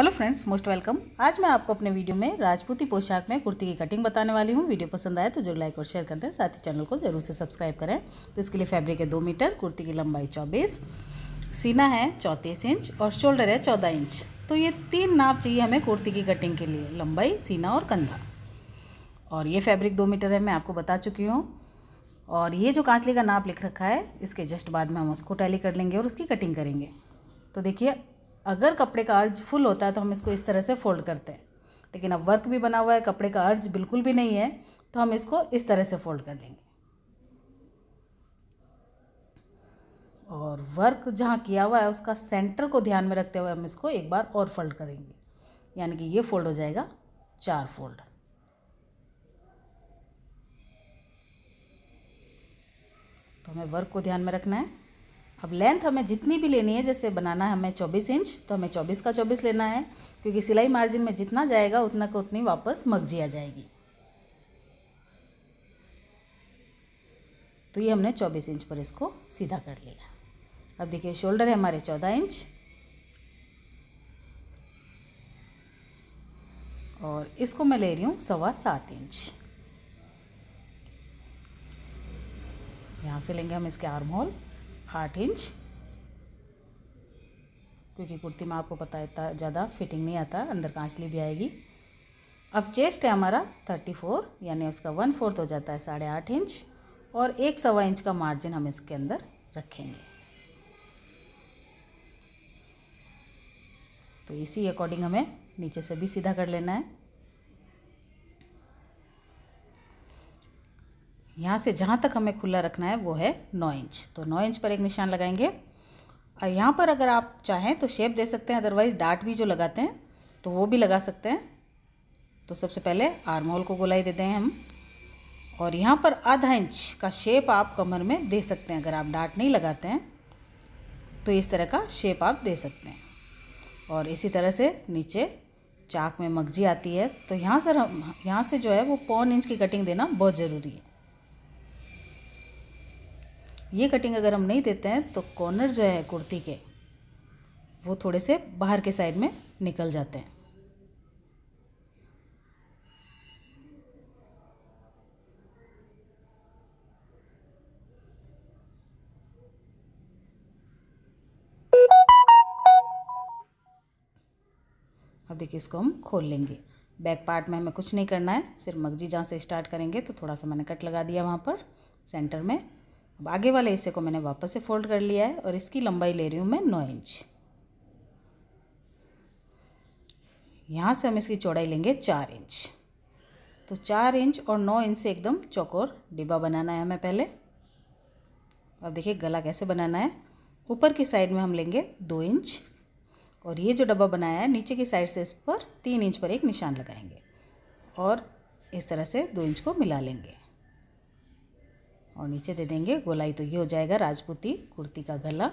hello friends most welcome आज मैं आपको अपने वीडियो में राजपूती पोशाक में कुर्ती की कटिंग बताने वाली हूँ वीडियो पसंद आए तो जरूर लाइक और शेयर कर दें साथ ही चैनल को जरूर से सब्सक्राइब करें तो इसके लिए फैब्रिक है दो मीटर कुर्ती की लंबाई चौबीस सीना है चौंतीस इंच और शोल्डर है चौदह इंच तो ये तीन नाप चाहिए हमें कुर्ती की कटिंग के लिए लंबाई सीना और कंधा और ये फैब्रिक दो मीटर है मैं आपको बता चुकी हूँ और ये जो कांचली का नाप लिख रखा है इसके जस्ट बाद में हम उसको टैली कर लेंगे और उसकी कटिंग करेंगे तो देखिए अगर कपड़े का अर्ज फुल होता है तो हम इसको इस तरह से फोल्ड करते हैं लेकिन अब वर्क भी बना हुआ है कपड़े का अर्ज बिल्कुल भी नहीं है तो हम इसको इस तरह से फोल्ड कर लेंगे और वर्क जहाँ किया हुआ है उसका सेंटर को ध्यान में रखते हुए हम इसको एक बार और फोल्ड करेंगे यानी कि ये फोल्ड हो जाएगा चार फोल्ड तो हमें वर्क को ध्यान में रखना है अब लेंथ हमें जितनी भी लेनी है जैसे बनाना है हमें चौबीस इंच तो हमें चौबीस का चौबीस लेना है क्योंकि सिलाई मार्जिन में जितना जाएगा उतना का उतनी वापस मगजिया जाएगी तो ये हमने चौबीस इंच पर इसको सीधा कर लिया अब देखिए शोल्डर है हमारे चौदह इंच और इसको मैं ले रही हूँ सवा सात इंच यहाँ से लेंगे हम इसके आर्म होल आठ इंच क्योंकि कुर्ती में आपको पता है इतना ज़्यादा फिटिंग नहीं आता अंदर कांचली भी आएगी अब चेस्ट है हमारा थर्टी फोर यानी उसका वन फोर्थ हो जाता है साढ़े आठ इंच और एक सवा इंच का मार्जिन हम इसके अंदर रखेंगे तो इसी अकॉर्डिंग हमें नीचे से भी सीधा कर लेना है यहाँ से जहाँ तक हमें खुला रखना है वो है नौ इंच तो नौ इंच पर एक निशान लगाएंगे और यहाँ पर अगर आप चाहें तो शेप दे सकते हैं अदरवाइज़ डाट भी जो लगाते हैं तो वो भी लगा सकते हैं तो सबसे पहले आर्म होल को गोलाई देते हैं हम और यहाँ पर आधा इंच का शेप आप कमर में दे सकते हैं अगर आप डाट नहीं लगाते हैं तो इस तरह का शेप आप दे सकते हैं और इसी तरह से नीचे चाक में मगजी आती है तो यहाँ सर हम यहाँ से जो है वो पौन इंच की कटिंग देना बहुत ज़रूरी है ये कटिंग अगर हम नहीं देते हैं तो कॉर्नर जो है कुर्ती के वो थोड़े से बाहर के साइड में निकल जाते हैं अब देखिए इसको हम खोल लेंगे बैक पार्ट में हमें कुछ नहीं करना है सिर्फ मगजी जहाँ से स्टार्ट करेंगे तो थोड़ा सा मैंने कट लगा दिया वहाँ पर सेंटर में अब आगे वाले हिस्से को मैंने वापस से फोल्ड कर लिया है और इसकी लंबाई ले रही हूँ मैं नौ इंच यहाँ से हम इसकी चौड़ाई लेंगे चार इंच तो चार इंच और नौ इंच से एकदम चौकोर डिब्बा बनाना है हमें पहले अब देखिए गला कैसे बनाना है ऊपर की साइड में हम लेंगे दो इंच और ये जो डब्बा बनाया है नीचे की साइड से इस पर तीन इंच पर एक निशान लगाएंगे और इस तरह से दो इंच को मिला लेंगे और नीचे दे देंगे गोलाई तो ये हो जाएगा राजपूती कुर्ती का गला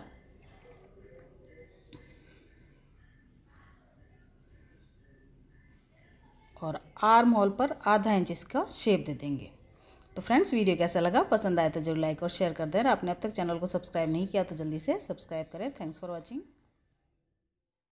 और आर्म होल पर आधा इंच इसका शेप दे देंगे तो फ्रेंड्स वीडियो कैसा लगा पसंद आया तो जरूर लाइक और शेयर कर दें आपने अब तक चैनल को सब्सक्राइब नहीं किया तो जल्दी से सब्सक्राइब करें थैंक्स फॉर वॉचिंग